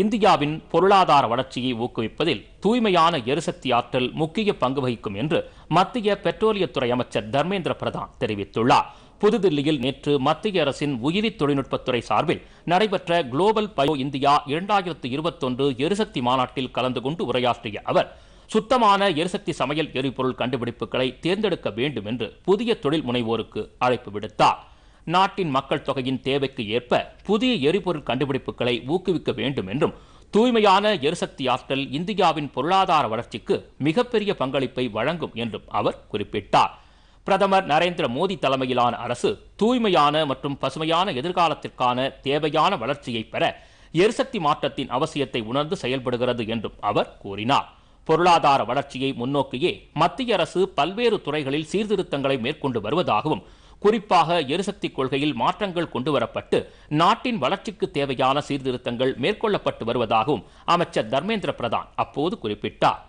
இந்தியாவின் பொருளாதார வளர்ச்சியை ஊக்குவிப்பதில் தூய்மையான எரிசக்தி ஆற்றல் முக்கிய பங்கு வகிக்கும் என்று மத்திய பெட்ரோலியத்துறை அமைச்சர் தர்மேந்திர பிரதான் தெரிவித்துள்ளார் புதுதில்லியில் நேற்று மத்திய அரசின் உயிரி தொழில்நுட்பத்துறை சார்பில் நடைபெற்ற குளோபல் பயோ இந்தியா இரண்டாயிரத்து இருபத்தொன்று எரிசக்தி மாநாட்டில் கலந்து கொண்டு உரையாற்றிய அவர் சுத்தமான எரிசக்தி சமையல் எரிபொருள் கண்டுபிடிப்புகளை தேர்ந்தெடுக்க வேண்டும் என்று புதிய தொழில் முனைவோருக்கு அழைப்பு விடுத்தார் நாட்டின் மக்கள் தொகையின் தேவைக்கு ஏற்ப புதிய எரிபொருள் கண்டுபிடிப்புகளை ஊக்குவிக்க வேண்டும் என்றும் தூய்மையான எரிசக்தி ஆற்றல் இந்தியாவின் பொருளாதார வளர்ச்சிக்கு மிகப்பெரிய பங்களிப்பை வழங்கும் என்றும் அவர் குறிப்பிட்டார் பிரதமர் நரேந்திர மோடி தலைமையிலான அரசு தூய்மையான மற்றும் பசுமையான எதிர்காலத்திற்கான தேவையான வளர்ச்சியை பெற எரிசக்தி மாற்றத்தின் அவசியத்தை உணர்ந்து செயல்படுகிறது என்றும் அவர் கூறினார் பொருளாதார வளர்ச்சியை முன்னோக்கியே மத்திய அரசு பல்வேறு துறைகளில் சீர்திருத்தங்களை மேற்கொண்டு வருவதாகவும் குறிப்பாக எரிசக்தி கொள்கையில் மாற்றங்கள் கொண்டுவரப்பட்டு நாட்டின் வளர்ச்சிக்கு தேவையான சீர்திருத்தங்கள் மேற்கொள்ளப்பட்டு வருவதாகவும் அமைச்சர் தர்மேந்திர பிரதான் அப்போது குறிப்பிட்டார்